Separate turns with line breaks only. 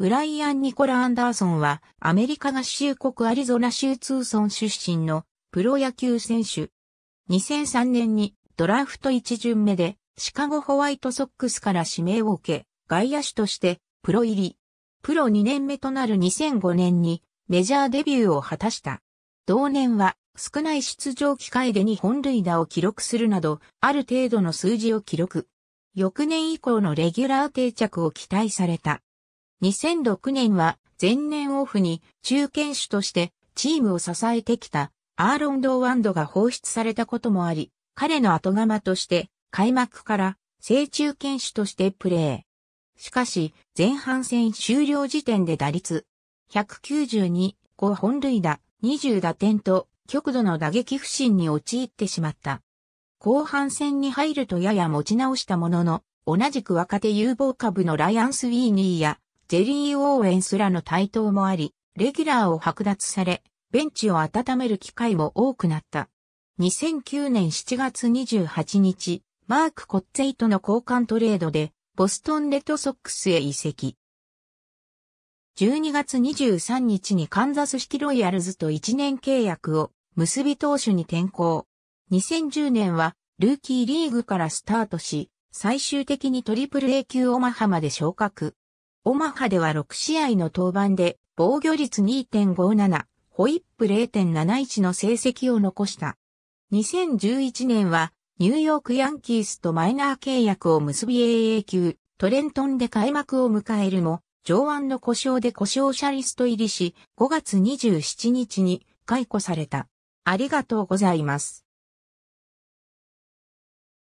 ブライアン・ニコラ・アンダーソンは、
アメリカ合衆国アリゾナ州ツーソン出身のプロ野球選手。2003年にドラフト1巡目でシカゴホワイトソックスから指名を受け、外野手としてプロ入り。プロ2年目となる2005年にメジャーデビューを果たした。同年は少ない出場機会で2本塁打を記録するなど、ある程度の数字を記録。翌年以降のレギュラー定着を期待された。2006年は前年オフに中堅手としてチームを支えてきたアーロン・ドーワンドが放出されたこともあり、彼の後釜として開幕から正中堅手としてプレー。しかし、前半戦終了時点で打率192、5本塁打、20打点と極度の打撃不振に陥ってしまった。後半戦に入るとやや持ち直したものの、同じく若手有望株のライアンス・ウィーニーやジェリー・オーェンスらの台頭もあり、レギュラーを剥奪され、ベンチを温める機会も多くなった。2009年7月28日、マーク・コッツェイとの交換トレードで、ボストン・レッドソックスへ移籍。12月23日にカンザス式ロイヤルズと1年契約を結び投手に転向。2010年はルーキーリーグからスタートし、最終的にトリプル A 級オマハまで昇格。オマハでは6試合の登板で防御率2.57、ホイップ0.71の成績を残した。2011年はニューヨークヤンキースとマイナー契約を結び AA 級トレントンで開幕を迎えるも、上腕の故障で故障者リスト入りし、
5月27日に解雇された。ありがとうございます。